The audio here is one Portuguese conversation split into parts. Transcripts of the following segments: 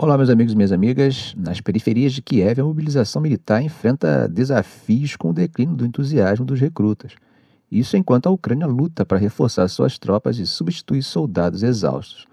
Olá, meus amigos e minhas amigas. Nas periferias de Kiev, a mobilização militar enfrenta desafios com o declínio do entusiasmo dos recrutas. Isso enquanto a Ucrânia luta para reforçar suas tropas e substituir soldados exaustos.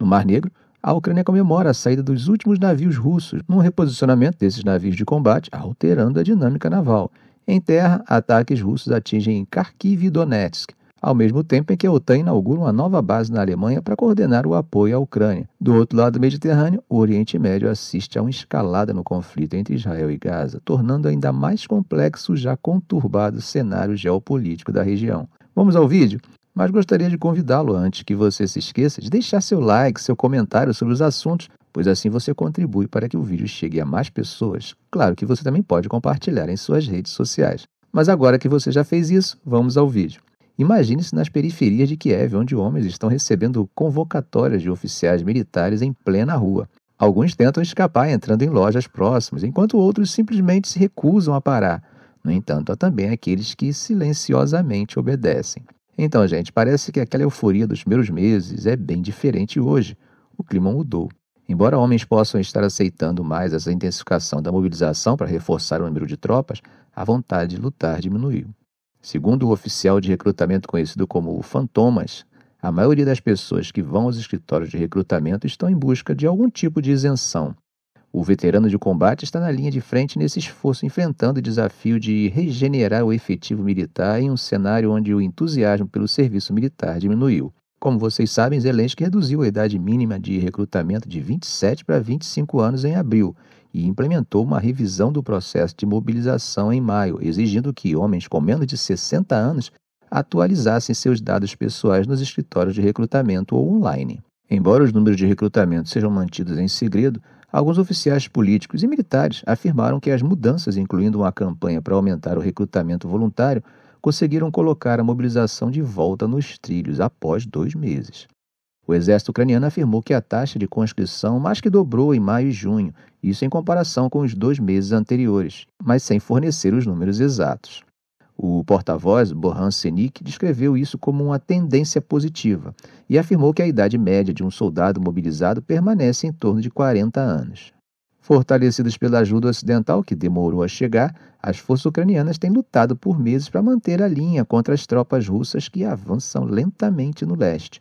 No Mar Negro, a Ucrânia comemora a saída dos últimos navios russos, num reposicionamento desses navios de combate, alterando a dinâmica naval. Em terra, ataques russos atingem Kharkiv e Donetsk ao mesmo tempo em que a OTAN inaugura uma nova base na Alemanha para coordenar o apoio à Ucrânia. Do outro lado do Mediterrâneo, o Oriente Médio assiste a uma escalada no conflito entre Israel e Gaza, tornando ainda mais complexo o já conturbado cenário geopolítico da região. Vamos ao vídeo? Mas gostaria de convidá-lo, antes que você se esqueça, de deixar seu like, seu comentário sobre os assuntos, pois assim você contribui para que o vídeo chegue a mais pessoas. Claro que você também pode compartilhar em suas redes sociais. Mas agora que você já fez isso, vamos ao vídeo. Imagine-se nas periferias de Kiev, onde homens estão recebendo convocatórias de oficiais militares em plena rua. Alguns tentam escapar entrando em lojas próximas, enquanto outros simplesmente se recusam a parar. No entanto, há também aqueles que silenciosamente obedecem. Então, gente, parece que aquela euforia dos primeiros meses é bem diferente hoje. O clima mudou. Embora homens possam estar aceitando mais essa intensificação da mobilização para reforçar o número de tropas, a vontade de lutar diminuiu. Segundo o oficial de recrutamento conhecido como o Fantomas, a maioria das pessoas que vão aos escritórios de recrutamento estão em busca de algum tipo de isenção. O veterano de combate está na linha de frente nesse esforço, enfrentando o desafio de regenerar o efetivo militar em um cenário onde o entusiasmo pelo serviço militar diminuiu. Como vocês sabem, Zelensky reduziu a idade mínima de recrutamento de 27 para 25 anos em abril e implementou uma revisão do processo de mobilização em maio, exigindo que homens com menos de 60 anos atualizassem seus dados pessoais nos escritórios de recrutamento ou online. Embora os números de recrutamento sejam mantidos em segredo, alguns oficiais políticos e militares afirmaram que as mudanças, incluindo uma campanha para aumentar o recrutamento voluntário, conseguiram colocar a mobilização de volta nos trilhos após dois meses. O exército ucraniano afirmou que a taxa de conscrição mais que dobrou em maio e junho, isso em comparação com os dois meses anteriores, mas sem fornecer os números exatos. O porta-voz Bohan Senik descreveu isso como uma tendência positiva e afirmou que a idade média de um soldado mobilizado permanece em torno de 40 anos. Fortalecidos pela ajuda ocidental, que demorou a chegar, as forças ucranianas têm lutado por meses para manter a linha contra as tropas russas que avançam lentamente no leste.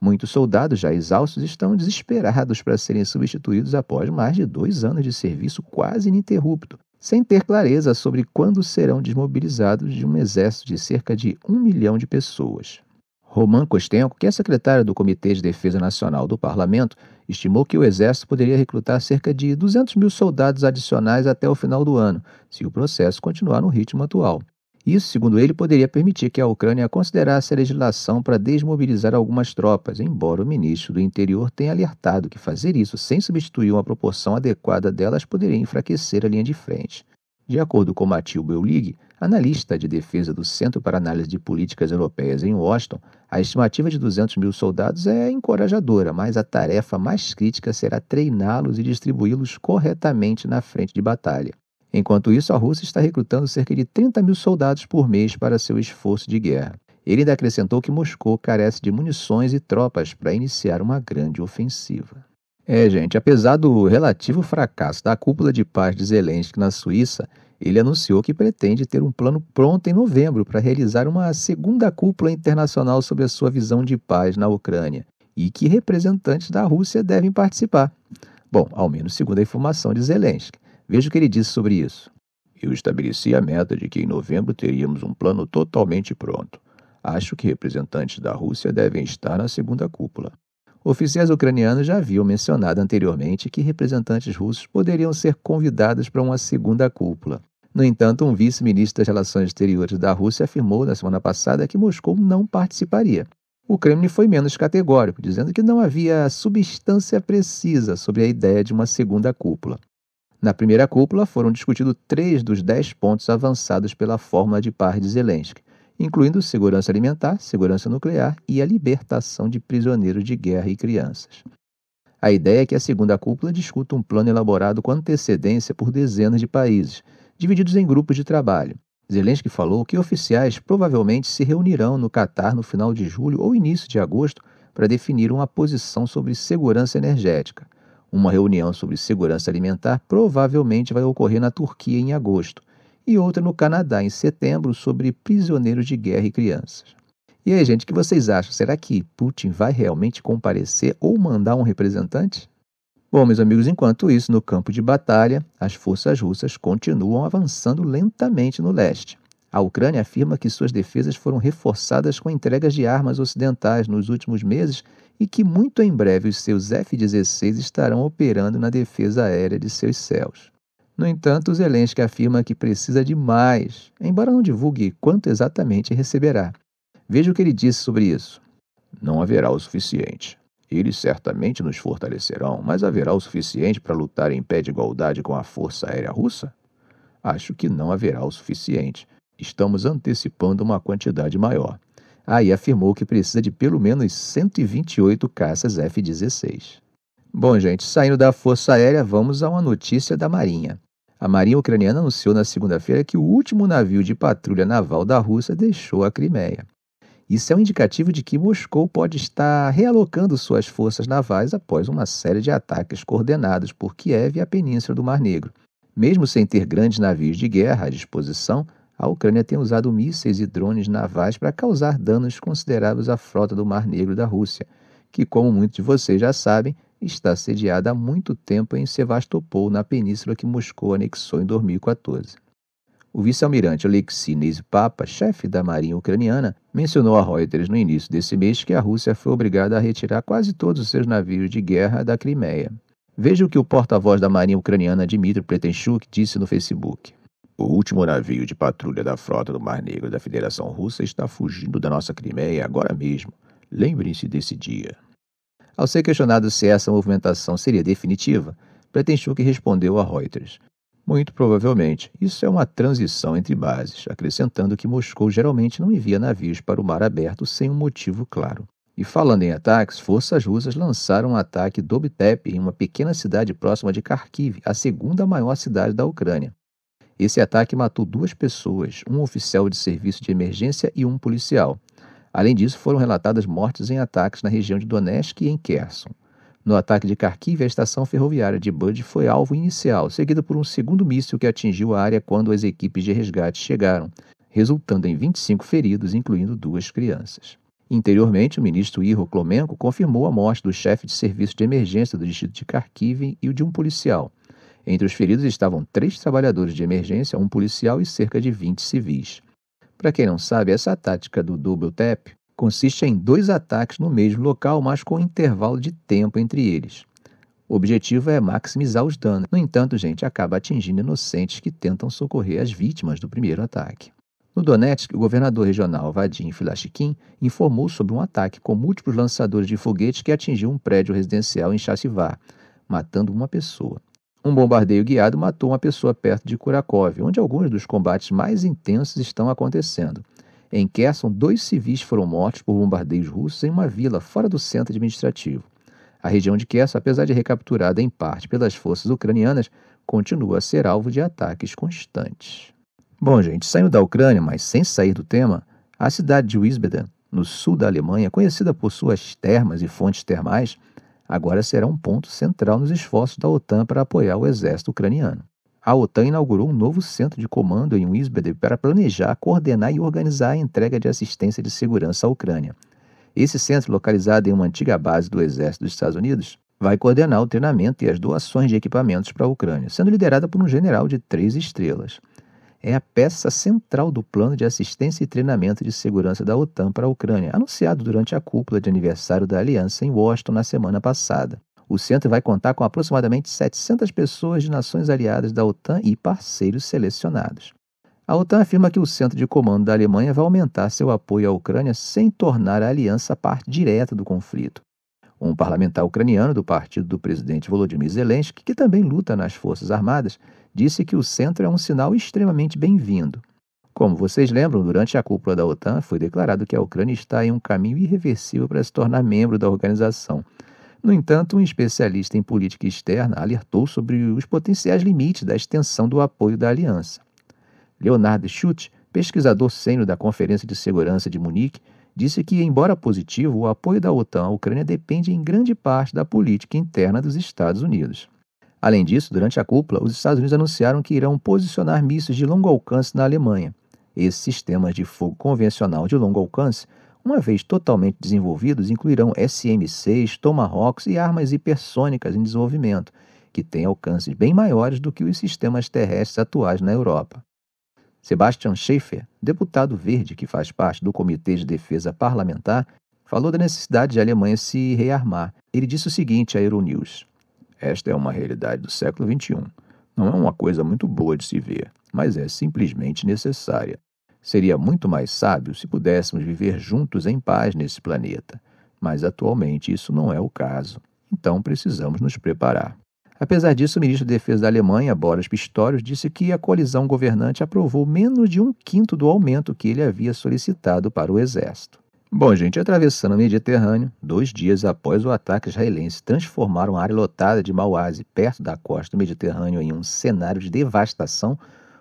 Muitos soldados já exaustos estão desesperados para serem substituídos após mais de dois anos de serviço quase ininterrupto, sem ter clareza sobre quando serão desmobilizados de um exército de cerca de um milhão de pessoas. Roman Kostenko, que é secretário do Comitê de Defesa Nacional do Parlamento, estimou que o Exército poderia recrutar cerca de 200 mil soldados adicionais até o final do ano, se o processo continuar no ritmo atual. Isso, segundo ele, poderia permitir que a Ucrânia considerasse a legislação para desmobilizar algumas tropas, embora o ministro do Interior tenha alertado que fazer isso sem substituir uma proporção adequada delas poderia enfraquecer a linha de frente. De acordo com Matil Beulig, analista de defesa do Centro para Análise de Políticas Europeias em Washington, a estimativa de 200 mil soldados é encorajadora, mas a tarefa mais crítica será treiná-los e distribuí-los corretamente na frente de batalha. Enquanto isso, a Rússia está recrutando cerca de 30 mil soldados por mês para seu esforço de guerra. Ele ainda acrescentou que Moscou carece de munições e tropas para iniciar uma grande ofensiva. É, gente, apesar do relativo fracasso da cúpula de paz de Zelensky na Suíça, ele anunciou que pretende ter um plano pronto em novembro para realizar uma segunda cúpula internacional sobre a sua visão de paz na Ucrânia e que representantes da Rússia devem participar. Bom, ao menos segundo a informação de Zelensky. Veja o que ele disse sobre isso. Eu estabeleci a meta de que em novembro teríamos um plano totalmente pronto. Acho que representantes da Rússia devem estar na segunda cúpula. Oficiais ucranianos já haviam mencionado anteriormente que representantes russos poderiam ser convidados para uma segunda cúpula. No entanto, um vice-ministro das Relações Exteriores da Rússia afirmou na semana passada que Moscou não participaria. O Kremlin foi menos categórico, dizendo que não havia substância precisa sobre a ideia de uma segunda cúpula. Na primeira cúpula foram discutidos três dos dez pontos avançados pela fórmula de paz de Zelensky incluindo segurança alimentar, segurança nuclear e a libertação de prisioneiros de guerra e crianças. A ideia é que a segunda cúpula discuta um plano elaborado com antecedência por dezenas de países, divididos em grupos de trabalho. Zelensky falou que oficiais provavelmente se reunirão no Catar no final de julho ou início de agosto para definir uma posição sobre segurança energética. Uma reunião sobre segurança alimentar provavelmente vai ocorrer na Turquia em agosto e outra no Canadá em setembro sobre prisioneiros de guerra e crianças. E aí, gente, o que vocês acham? Será que Putin vai realmente comparecer ou mandar um representante? Bom, meus amigos, enquanto isso, no campo de batalha, as forças russas continuam avançando lentamente no leste. A Ucrânia afirma que suas defesas foram reforçadas com entregas de armas ocidentais nos últimos meses e que muito em breve os seus F-16 estarão operando na defesa aérea de seus céus. No entanto, Zelensky afirma que precisa de mais, embora não divulgue quanto exatamente receberá. Veja o que ele disse sobre isso. Não haverá o suficiente. Eles certamente nos fortalecerão, mas haverá o suficiente para lutar em pé de igualdade com a Força Aérea Russa? Acho que não haverá o suficiente. Estamos antecipando uma quantidade maior. Aí afirmou que precisa de pelo menos 128 caças F-16. Bom, gente, saindo da Força Aérea, vamos a uma notícia da Marinha. A Marinha Ucraniana anunciou na segunda-feira que o último navio de patrulha naval da Rússia deixou a Crimeia. Isso é um indicativo de que Moscou pode estar realocando suas forças navais após uma série de ataques coordenados por Kiev e a península do Mar Negro. Mesmo sem ter grandes navios de guerra à disposição, a Ucrânia tem usado mísseis e drones navais para causar danos consideráveis à frota do Mar Negro da Rússia, que, como muitos de vocês já sabem, está sediada há muito tempo em Sevastopol, na península que Moscou anexou em 2014. O vice-almirante Alexei Nezipapa, chefe da marinha ucraniana, mencionou a Reuters no início desse mês que a Rússia foi obrigada a retirar quase todos os seus navios de guerra da Crimeia. Veja o que o porta-voz da marinha ucraniana Dmitry Pretenchuk disse no Facebook. O último navio de patrulha da frota do Mar Negro da Federação Russa está fugindo da nossa Crimeia agora mesmo. Lembrem-se desse dia. Ao ser questionado se essa movimentação seria definitiva, Pletenchuk respondeu a Reuters. Muito provavelmente, isso é uma transição entre bases, acrescentando que Moscou geralmente não envia navios para o mar aberto sem um motivo claro. E falando em ataques, forças russas lançaram um ataque Dobitep em uma pequena cidade próxima de Kharkiv, a segunda maior cidade da Ucrânia. Esse ataque matou duas pessoas, um oficial de serviço de emergência e um policial. Além disso, foram relatadas mortes em ataques na região de Donetsk e em Kherson. No ataque de Kharkiv, a estação ferroviária de Bud foi alvo inicial, seguida por um segundo míssil que atingiu a área quando as equipes de resgate chegaram, resultando em 25 feridos, incluindo duas crianças. Interiormente, o ministro Iro Klomenko confirmou a morte do chefe de serviço de emergência do distrito de Kharkiv e o de um policial. Entre os feridos estavam três trabalhadores de emergência, um policial e cerca de 20 civis. Para quem não sabe, essa tática do double tap consiste em dois ataques no mesmo local, mas com intervalo de tempo entre eles. O objetivo é maximizar os danos. No entanto, gente, acaba atingindo inocentes que tentam socorrer as vítimas do primeiro ataque. No Donetsk, o governador regional Vadim Filashkin informou sobre um ataque com múltiplos lançadores de foguetes que atingiu um prédio residencial em Chassivar, matando uma pessoa. Um bombardeio guiado matou uma pessoa perto de Kurakov, onde alguns dos combates mais intensos estão acontecendo. Em Kherson, dois civis foram mortos por bombardeios russos em uma vila fora do centro administrativo. A região de Kherson, apesar de recapturada em parte pelas forças ucranianas, continua a ser alvo de ataques constantes. Bom, gente, saindo da Ucrânia, mas sem sair do tema, a cidade de Wiesbaden, no sul da Alemanha, conhecida por suas termas e fontes termais, agora será um ponto central nos esforços da OTAN para apoiar o exército ucraniano. A OTAN inaugurou um novo centro de comando em Wisbede para planejar, coordenar e organizar a entrega de assistência de segurança à Ucrânia. Esse centro, localizado em uma antiga base do Exército dos Estados Unidos, vai coordenar o treinamento e as doações de equipamentos para a Ucrânia, sendo liderada por um general de três estrelas é a peça central do plano de assistência e treinamento de segurança da OTAN para a Ucrânia, anunciado durante a cúpula de aniversário da aliança em Washington na semana passada. O centro vai contar com aproximadamente 700 pessoas de nações aliadas da OTAN e parceiros selecionados. A OTAN afirma que o centro de comando da Alemanha vai aumentar seu apoio à Ucrânia sem tornar a aliança parte direta do conflito. Um parlamentar ucraniano do partido do presidente Volodymyr Zelensky, que também luta nas Forças Armadas, disse que o centro é um sinal extremamente bem-vindo. Como vocês lembram, durante a cúpula da OTAN foi declarado que a Ucrânia está em um caminho irreversível para se tornar membro da organização. No entanto, um especialista em política externa alertou sobre os potenciais limites da extensão do apoio da aliança. Leonard Schutz, pesquisador sênior da Conferência de Segurança de Munique, disse que, embora positivo, o apoio da OTAN à Ucrânia depende em grande parte da política interna dos Estados Unidos. Além disso, durante a cúpula, os Estados Unidos anunciaram que irão posicionar mísseis de longo alcance na Alemanha. Esses sistemas de fogo convencional de longo alcance, uma vez totalmente desenvolvidos, incluirão SM-6, Tomahawks e armas hipersônicas em desenvolvimento, que têm alcances bem maiores do que os sistemas terrestres atuais na Europa. Sebastian Schaefer, deputado verde que faz parte do Comitê de Defesa Parlamentar, falou da necessidade de a Alemanha se rearmar. Ele disse o seguinte à Euronews: esta é uma realidade do século XXI. Não é uma coisa muito boa de se ver, mas é simplesmente necessária. Seria muito mais sábio se pudéssemos viver juntos em paz nesse planeta, mas atualmente isso não é o caso. Então precisamos nos preparar. Apesar disso, o ministro da Defesa da Alemanha, Boris Pistorius, disse que a coalizão governante aprovou menos de um quinto do aumento que ele havia solicitado para o Exército. Bom, gente, atravessando o Mediterrâneo, dois dias após o ataque israelense, transformaram uma área lotada de Mauazi, perto da costa do Mediterrâneo, em um cenário de devastação,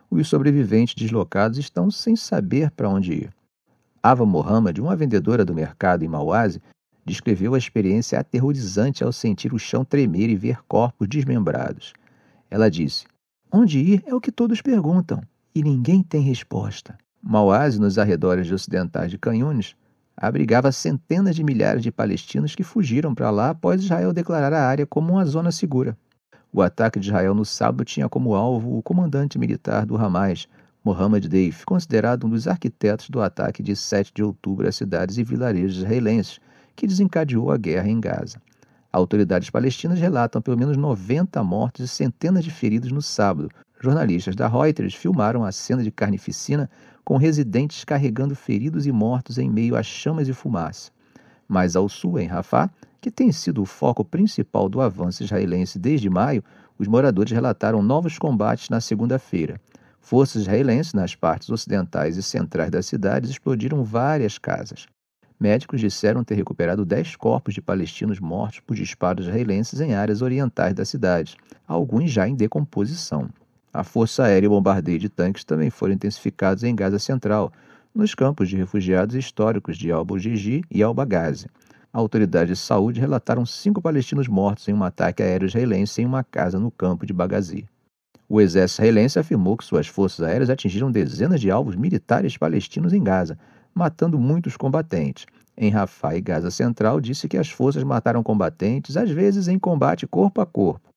os sobreviventes deslocados estão sem saber para onde ir. Ava Mohamed, uma vendedora do mercado em Mauazi, descreveu a experiência aterrorizante ao sentir o chão tremer e ver corpos desmembrados. Ela disse: Onde ir é o que todos perguntam, e ninguém tem resposta. Mauazi, nos arredores de ocidentais de Canhunes, abrigava centenas de milhares de palestinos que fugiram para lá após Israel declarar a área como uma zona segura. O ataque de Israel no sábado tinha como alvo o comandante militar do Hamas, Mohammed Deif, considerado um dos arquitetos do ataque de 7 de outubro às cidades e vilarejos israelenses, que desencadeou a guerra em Gaza. Autoridades palestinas relatam pelo menos 90 mortos e centenas de feridos no sábado, Jornalistas da Reuters filmaram a cena de carnificina com residentes carregando feridos e mortos em meio a chamas e fumaça. Mas ao sul, em Rafah, que tem sido o foco principal do avanço israelense desde maio, os moradores relataram novos combates na segunda-feira. Forças israelenses nas partes ocidentais e centrais das cidades explodiram várias casas. Médicos disseram ter recuperado 10 corpos de palestinos mortos por disparos israelenses em áreas orientais da cidade, alguns já em decomposição. A Força Aérea e o bombardeio de tanques também foram intensificados em Gaza Central, nos campos de refugiados históricos de Al-Bogegi e Al-Baghazi. Autoridades de saúde relataram cinco palestinos mortos em um ataque aéreo israelense em uma casa no campo de Bagazi. O exército israelense afirmou que suas forças aéreas atingiram dezenas de alvos militares palestinos em Gaza, matando muitos combatentes. Em Rafah e Gaza Central, disse que as forças mataram combatentes, às vezes em combate corpo a corpo.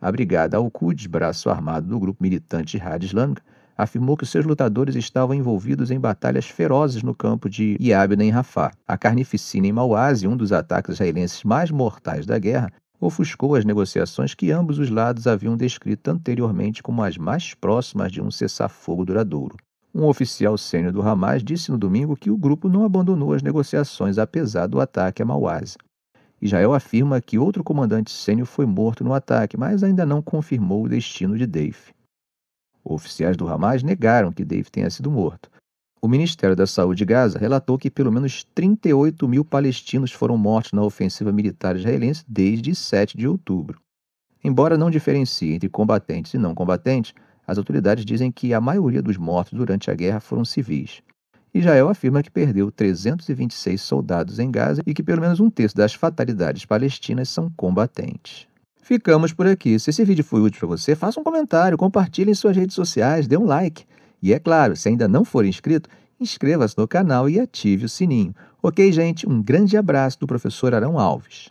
A Brigada Al-Quds, braço armado do grupo militante Jihad Islâmica, afirmou que seus lutadores estavam envolvidos em batalhas ferozes no campo de Yabna em Rafah. A carnificina em Mauazi, um dos ataques israelenses mais mortais da guerra, ofuscou as negociações que ambos os lados haviam descrito anteriormente como as mais próximas de um cessar-fogo duradouro. Um oficial sênior do Hamas disse no domingo que o grupo não abandonou as negociações apesar do ataque a Mauazi. Israel afirma que outro comandante sênior foi morto no ataque, mas ainda não confirmou o destino de Dave. Oficiais do Hamas negaram que Dave tenha sido morto. O Ministério da Saúde de Gaza relatou que pelo menos 38 mil palestinos foram mortos na ofensiva militar israelense desde 7 de outubro. Embora não diferencie entre combatentes e não combatentes, as autoridades dizem que a maioria dos mortos durante a guerra foram civis. Israel afirma que perdeu 326 soldados em Gaza e que pelo menos um terço das fatalidades palestinas são combatentes. Ficamos por aqui. Se esse vídeo foi útil para você, faça um comentário, compartilhe em suas redes sociais, dê um like. E é claro, se ainda não for inscrito, inscreva-se no canal e ative o sininho. Ok, gente? Um grande abraço do professor Arão Alves.